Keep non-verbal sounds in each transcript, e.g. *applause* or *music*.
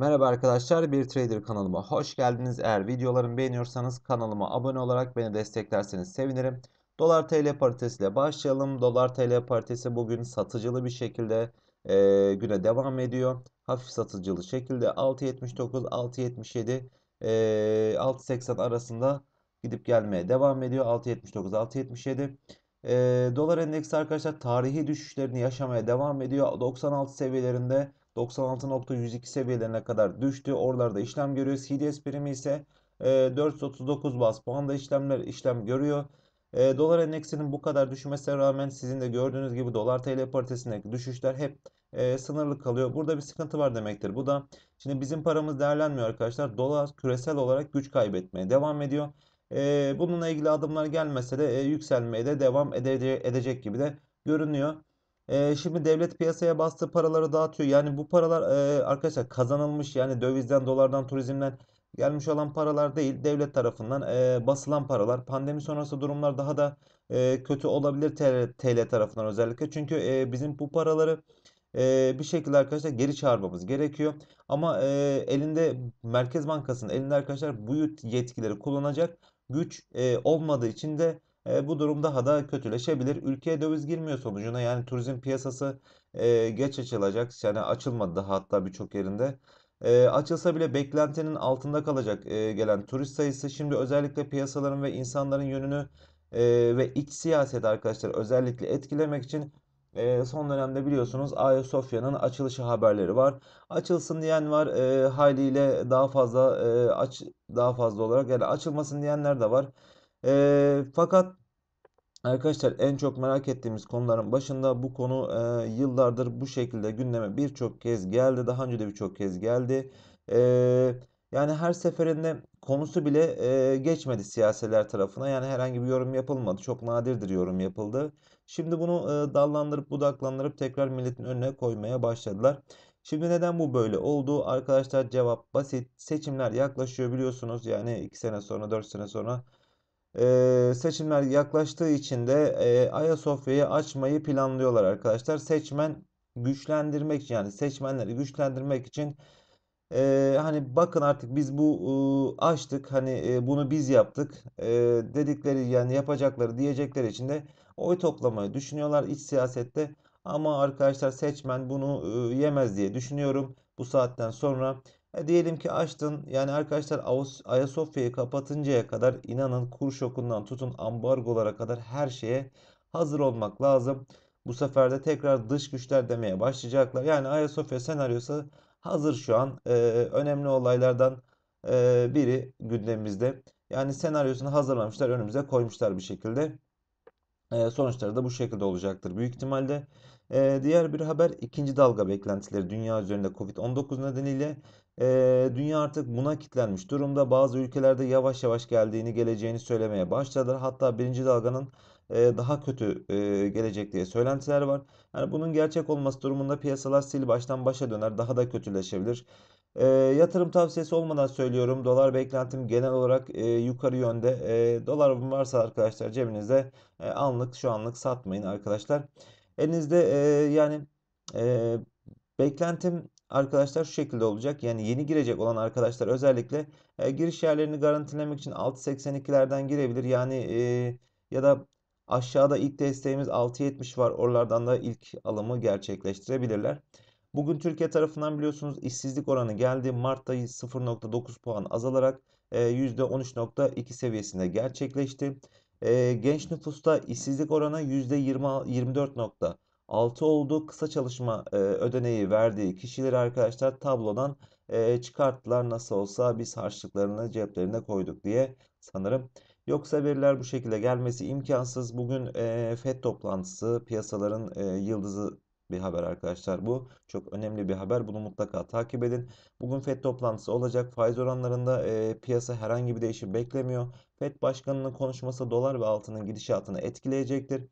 Merhaba arkadaşlar, Bir Trader kanalıma hoş geldiniz. Eğer videolarımı beğeniyorsanız kanalıma abone olarak beni desteklerseniz sevinirim. Dolar TL paritesiyle başlayalım. Dolar TL paritesi bugün satıcılı bir şekilde e, güne devam ediyor. Hafif satıcılı şekilde 6.79, 6.77, e, 6.80 arasında gidip gelmeye devam ediyor. 6.79, 6.77. E, dolar endeksi arkadaşlar tarihi düşüşlerini yaşamaya devam ediyor. 96 seviyelerinde 96.102 seviyelerine kadar düştü. Oralarda işlem görüyor. CDS primi ise 439 e, bas puanda işlemler işlem görüyor. E, dolar endeksinin bu kadar düşmesine rağmen sizin de gördüğünüz gibi dolar TL paritesindeki düşüşler hep e, sınırlı kalıyor. Burada bir sıkıntı var demektir. Bu da şimdi bizim paramız değerlenmiyor arkadaşlar. Dolar küresel olarak güç kaybetmeye devam ediyor. bununla ilgili adımlar gelmese de yükselmeye de devam edecek gibi de görünüyor. Ee, şimdi devlet piyasaya bastığı paraları dağıtıyor. Yani bu paralar e, arkadaşlar kazanılmış yani dövizden, dolardan, turizmden gelmiş olan paralar değil. Devlet tarafından e, basılan paralar. Pandemi sonrası durumlar daha da e, kötü olabilir TL, TL tarafından özellikle. Çünkü bizim bu paraları bir şekilde arkadaşlar geri çağırmamız gerekiyor. Ama elinde Merkez Bankası'nın elinde arkadaşlar bu yetkileri kullanacak güç olmadığı için de e, bu durum daha da kötüleşebilir. Ülkeye döviz girmiyor sonucuna yani turizm piyasası e, geç açılacak. Yani açılmadı daha hatta birçok yerinde. E, açılsa bile beklentinin altında kalacak e, gelen turist sayısı. Şimdi özellikle piyasaların ve insanların yönünü e, ve iç siyaset arkadaşlar özellikle etkilemek için e, son dönemde biliyorsunuz Ayasofya'nın açılışı haberleri var. Açılsın diyen var e, haliyle daha fazla e, aç daha fazla olarak yani açılmasın diyenler de var. E, fakat Arkadaşlar en çok merak ettiğimiz konuların başında bu konu e, yıllardır bu şekilde gündeme birçok kez geldi. Daha önce de birçok kez geldi. E, yani her seferinde konusu bile e, geçmedi siyaseler tarafına. Yani herhangi bir yorum yapılmadı. Çok nadirdir yorum yapıldı. Şimdi bunu e, dallandırıp budaklandırıp tekrar milletin önüne koymaya başladılar. Şimdi neden bu böyle oldu? Arkadaşlar cevap basit. Seçimler yaklaşıyor biliyorsunuz. Yani 2 sene sonra 4 sene sonra seçimler yaklaştığı için de Ayasofya'yı açmayı planlıyorlar arkadaşlar. Seçmen güçlendirmek için yani seçmenleri güçlendirmek için e, hani bakın artık biz bu e, açtık hani e, bunu biz yaptık e, dedikleri yani yapacakları diyecekleri için de oy toplamayı düşünüyorlar iç siyasette. Ama arkadaşlar seçmen bunu e, yemez diye düşünüyorum bu saatten sonra. E diyelim ki açtın yani arkadaşlar Ayasofya'yı kapatıncaya kadar inanın kur şokundan tutun ambargolara kadar her şeye hazır olmak lazım. Bu sefer de tekrar dış güçler demeye başlayacaklar. Yani Ayasofya senaryosu hazır şu an e, önemli olaylardan e, biri gündemimizde. Yani senaryosunu hazırlamışlar önümüze koymuşlar bir şekilde. E, sonuçları da bu şekilde olacaktır büyük ihtimalle. E, diğer bir haber ikinci dalga beklentileri dünya üzerinde Covid-19 nedeniyle e, dünya artık buna kilitlenmiş durumda. Bazı ülkelerde yavaş yavaş geldiğini, geleceğini söylemeye başladılar. Hatta birinci dalganın e, daha kötü e, gelecek diye söylentiler var. Yani bunun gerçek olması durumunda piyasalar sil baştan başa döner, daha da kötüleşebilir. E, yatırım tavsiyesi olmadan söylüyorum. Dolar beklentim genel olarak e, yukarı yönde. E, dolar varsa arkadaşlar cebinizde e, anlık şu anlık satmayın arkadaşlar. Elinizde e, yani e, beklentim arkadaşlar şu şekilde olacak. Yani yeni girecek olan arkadaşlar özellikle e, giriş yerlerini garantilemek için 6.82'lerden girebilir. Yani e, ya da aşağıda ilk desteğimiz 6.70 var. Oralardan da ilk alımı gerçekleştirebilirler. Bugün Türkiye tarafından biliyorsunuz işsizlik oranı geldi. Mart'ta 0.9 puan azalarak %13.2 e, seviyesinde gerçekleşti. E, genç nüfusta işsizlik oranı %24.9 6 oldu. Kısa çalışma e, ödeneği verdiği kişileri arkadaşlar tablodan e, çıkarttılar. Nasıl olsa biz harçlıklarını ceplerine koyduk diye sanırım. Yoksa veriler bu şekilde gelmesi imkansız. Bugün e, FED toplantısı piyasaların e, yıldızı bir haber arkadaşlar bu. Çok önemli bir haber. Bunu mutlaka takip edin. Bugün FED toplantısı olacak. Faiz oranlarında e, piyasa herhangi bir değişim beklemiyor. FED başkanının konuşması dolar ve altının gidişatını etkileyecektir.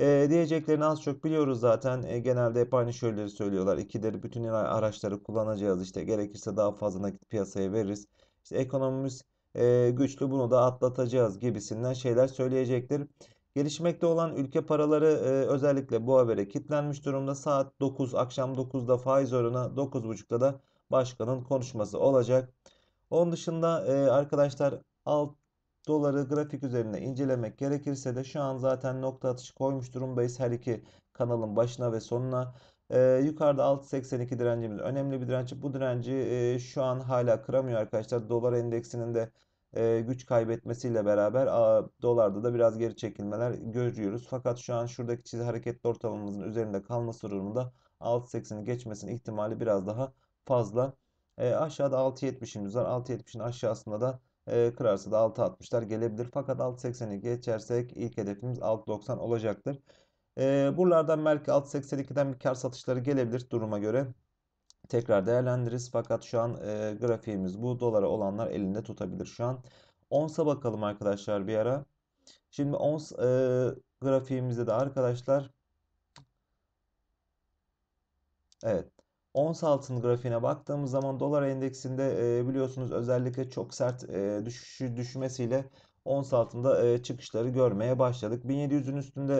E, diyeceklerini az çok biliyoruz zaten. E, genelde hep aynı şeyleri söylüyorlar. İkileri bütün araçları kullanacağız. işte gerekirse daha fazla nakit piyasaya veririz. İşte ekonomimiz e, güçlü bunu da atlatacağız gibisinden şeyler söyleyecektir. Gelişmekte olan ülke paraları e, özellikle bu habere kilitlenmiş durumda. Saat 9, akşam 9'da faiz oranı, 9.30'da da başkanın konuşması olacak. Onun dışında e, arkadaşlar alt Doları grafik üzerinde incelemek gerekirse de şu an zaten nokta atışı koymuş durumdayız her iki kanalın başına ve sonuna. Ee, yukarıda 6.82 direncimiz önemli bir direnç. Bu direnci e, şu an hala kıramıyor arkadaşlar. Dolar endeksinin de e, güç kaybetmesiyle beraber a, dolarda da biraz geri çekilmeler görüyoruz. Fakat şu an şuradaki çizgi hareketli ortalamamızın üzerinde kalması durumunda 6.80'i geçmesinin ihtimali biraz daha fazla. E, aşağıda 6.70'imiz var. 6.70'in aşağısında da e, kırarsa da 6.60'lar gelebilir. Fakat 6.80'i geçersek ilk hedefimiz 6.90 olacaktır. E, buralardan belki 6.82'den bir kar satışları gelebilir duruma göre. Tekrar değerlendiririz. Fakat şu an e, grafiğimiz bu. Dolara olanlar elinde tutabilir şu an. Onsa bakalım arkadaşlar bir ara. Şimdi ons e, grafiğimizde de arkadaşlar Evet Ons altın grafiğine baktığımız zaman dolar endeksinde e, biliyorsunuz özellikle çok sert e, düşüşü düşmesiyle ons altında e, çıkışları görmeye başladık. 1700'ün üstünde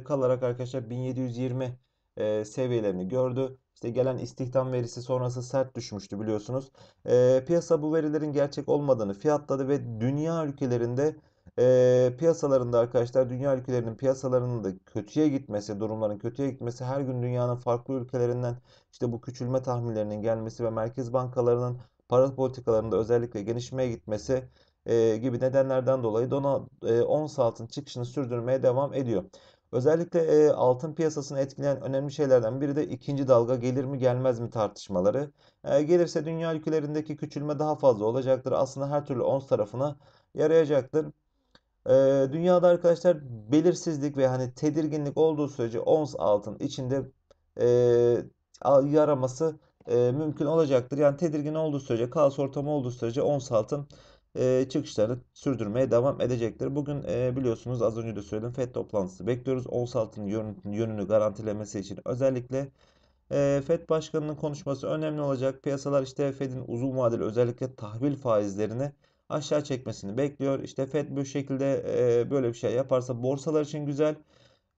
e, kalarak arkadaşlar 1720 e, seviyelerini gördü. İşte gelen istihdam verisi sonrası sert düşmüştü biliyorsunuz. E, piyasa bu verilerin gerçek olmadığını fiyatladı ve dünya ülkelerinde e, piyasalarında arkadaşlar dünya ülkelerinin piyasalarının da kötüye gitmesi, durumların kötüye gitmesi, her gün dünyanın farklı ülkelerinden işte bu küçülme tahminlerinin gelmesi ve merkez bankalarının para politikalarında özellikle genişmeye gitmesi e, gibi nedenlerden dolayı dona, e, ons altın çıkışını sürdürmeye devam ediyor. Özellikle e, altın piyasasını etkileyen önemli şeylerden biri de ikinci dalga gelir mi gelmez mi tartışmaları. E, gelirse dünya ülkelerindeki küçülme daha fazla olacaktır. Aslında her türlü ons tarafına yarayacaktır. Ee, dünyada arkadaşlar belirsizlik ve hani tedirginlik olduğu sürece ons altın içinde e, yaraması e, mümkün olacaktır. Yani tedirgin olduğu sürece, kaos ortamı olduğu sürece ons altın e, çıkışları sürdürmeye devam edecektir. Bugün e, biliyorsunuz az önce de söyledim FED toplantısı bekliyoruz. Ons altın yön, yönünü garantilemesi için özellikle e, FED başkanının konuşması önemli olacak. Piyasalar işte FED'in uzun vadeli özellikle tahvil faizlerini aşağı çekmesini bekliyor. İşte Fed bu şekilde e, böyle bir şey yaparsa borsalar için güzel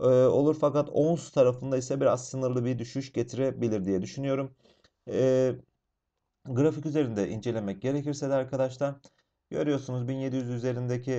e, olur fakat ons tarafında ise biraz sınırlı bir düşüş getirebilir diye düşünüyorum. E, grafik üzerinde incelemek gerekirse de arkadaşlar görüyorsunuz 1700 üzerindeki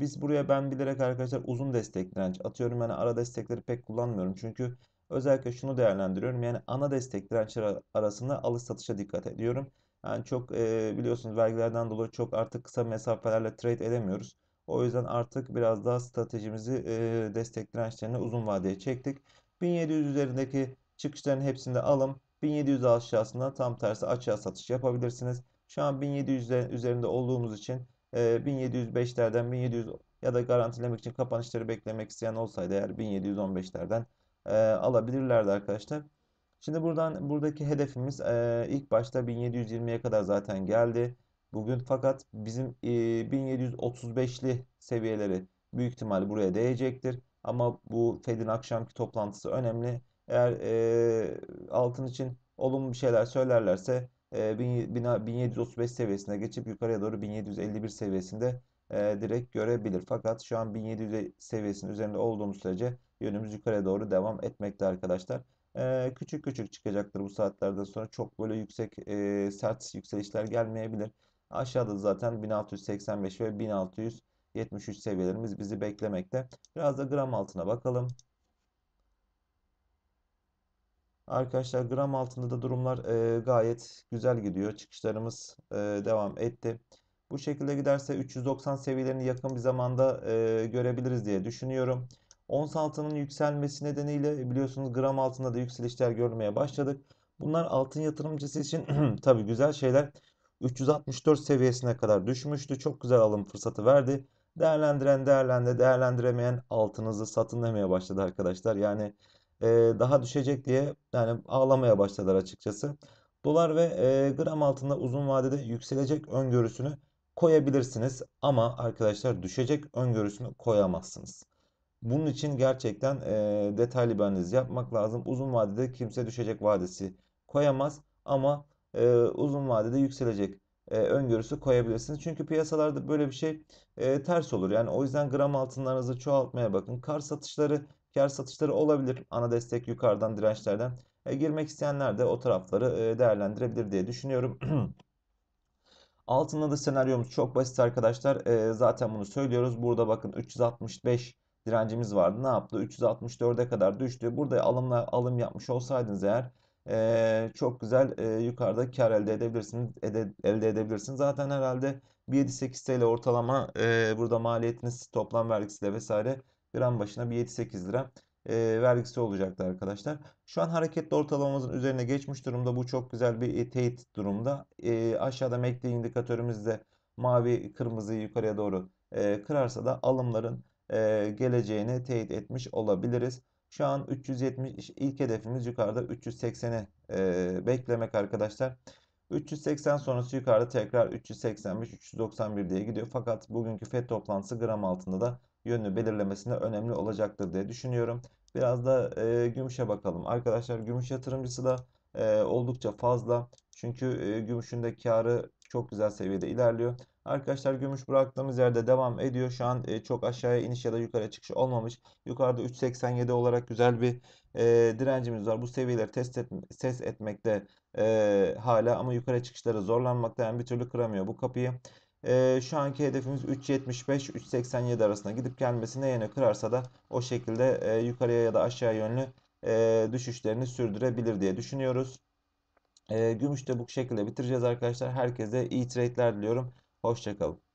biz buraya ben bilerek arkadaşlar uzun destek direnç atıyorum. Yani ara destekleri pek kullanmıyorum çünkü özellikle şunu değerlendiriyorum. Yani ana destek dirençler arasında alış satışa dikkat ediyorum. Yani çok e, biliyorsunuz vergilerden dolayı çok artık kısa mesafelerle trade edemiyoruz. O yüzden artık biraz daha stratejimizi e, destek dirençlerine uzun vadeye çektik. 1700 üzerindeki çıkışların hepsinde alım. 1700 aşağısında tam tersi açığa satış yapabilirsiniz. Şu an 1700 üzerinde olduğumuz için e, 1705'lerden 1700 ya da garantilemek için kapanışları beklemek isteyen olsaydı eğer 1715'lerden e, alabilirlerdi arkadaşlar. Şimdi buradan buradaki hedefimiz e, ilk başta 1720'ye kadar zaten geldi. Bugün fakat bizim e, 1735'li seviyeleri büyük ihtimal buraya değecektir. Ama bu Fed'in akşamki toplantısı önemli. Eğer e, altın için olumlu bir şeyler söylerlerse e, 1735 seviyesine geçip yukarıya doğru 1751 seviyesinde e, direkt görebilir. Fakat şu an 1700 seviyesinin üzerinde olduğumuz sürece yönümüz yukarıya doğru devam etmekte arkadaşlar küçük küçük çıkacaktır bu saatlerden sonra. Çok böyle yüksek e, sert yükselişler gelmeyebilir. Aşağıda zaten 1685 ve 1673 seviyelerimiz bizi beklemekte. Biraz da gram altına bakalım. Arkadaşlar gram altında da durumlar e, gayet güzel gidiyor. Çıkışlarımız e, devam etti. Bu şekilde giderse 390 seviyelerini yakın bir zamanda e, görebiliriz diye düşünüyorum. Ons altının yükselmesi nedeniyle biliyorsunuz gram altında da yükselişler görmeye başladık. Bunlar altın yatırımcısı için *clears throat* tabi güzel şeyler. 364 seviyesine kadar düşmüştü. Çok güzel alım fırsatı verdi. Değerlendiren değerlendi, değerlendiremeyen altınızı satın demeye başladı arkadaşlar. Yani e, daha düşecek diye yani ağlamaya başladılar açıkçası. Dolar ve e, gram altında uzun vadede yükselecek öngörüsünü koyabilirsiniz ama arkadaşlar düşecek öngörüsünü koyamazsınız. Bunun için gerçekten e, detaylı bir analiz yapmak lazım. Uzun vadede kimse düşecek vadesi koyamaz ama e, uzun vadede yükselecek e, öngörüsü koyabilirsiniz. Çünkü piyasalarda böyle bir şey e, ters olur. Yani o yüzden gram altınlarınızı çoğaltmaya bakın. Kar satışları, kar satışları olabilir. Ana destek yukarıdan dirençlerden. E, girmek isteyenler de o tarafları e, değerlendirebilir diye düşünüyorum. *clears throat* Altında da senaryomuz çok basit arkadaşlar. E, zaten bunu söylüyoruz. Burada bakın 365 direncimiz vardı. Ne yaptı? 364'e kadar düştü. Burada alımla alım yapmış olsaydınız eğer e, çok güzel e, yukarıda kar elde edebilirsiniz. Ede, elde edebilirsiniz. Zaten herhalde 1.78 TL ortalama e, burada maliyetiniz toplam vergisi de vesaire gram başına 1.78 lira e, vergisi olacaktı arkadaşlar. Şu an hareketli ortalamamızın üzerine geçmiş durumda. Bu çok güzel bir e, teyit durumda. E, aşağıda MACD indikatörümüz de mavi kırmızıyı yukarıya doğru e, kırarsa da alımların e, geleceğini teyit etmiş olabiliriz. Şu an 370 ilk hedefimiz yukarıda 380'i e, beklemek arkadaşlar. 380 sonrası yukarıda tekrar 385 391 diye gidiyor. Fakat bugünkü FED toplantısı gram altında da yönünü belirlemesinde önemli olacaktır diye düşünüyorum. Biraz da e, gümüşe bakalım. Arkadaşlar gümüş yatırımcısı da e, oldukça fazla. Çünkü e, gümüşün de karı çok güzel seviyede ilerliyor. Arkadaşlar gümüş bıraktığımız yerde devam ediyor. Şu an e, çok aşağıya iniş ya da yukarı çıkış olmamış. Yukarıda 3.87 olarak güzel bir e, direncimiz var. Bu seviyeleri test et, ses etmekte e, hala ama yukarı çıkışları zorlanmakta. Yani bir türlü kıramıyor bu kapıyı. şu anki hedefimiz 3.75-3.87 arasında gidip gelmesi ne yönü kırarsa da o şekilde yukarıya ya da aşağı yönlü düşüşlerini sürdürebilir diye düşünüyoruz. Gümüş de bu şekilde bitireceğiz arkadaşlar. Herkese iyi trade'ler diliyorum. Hoşçakalın.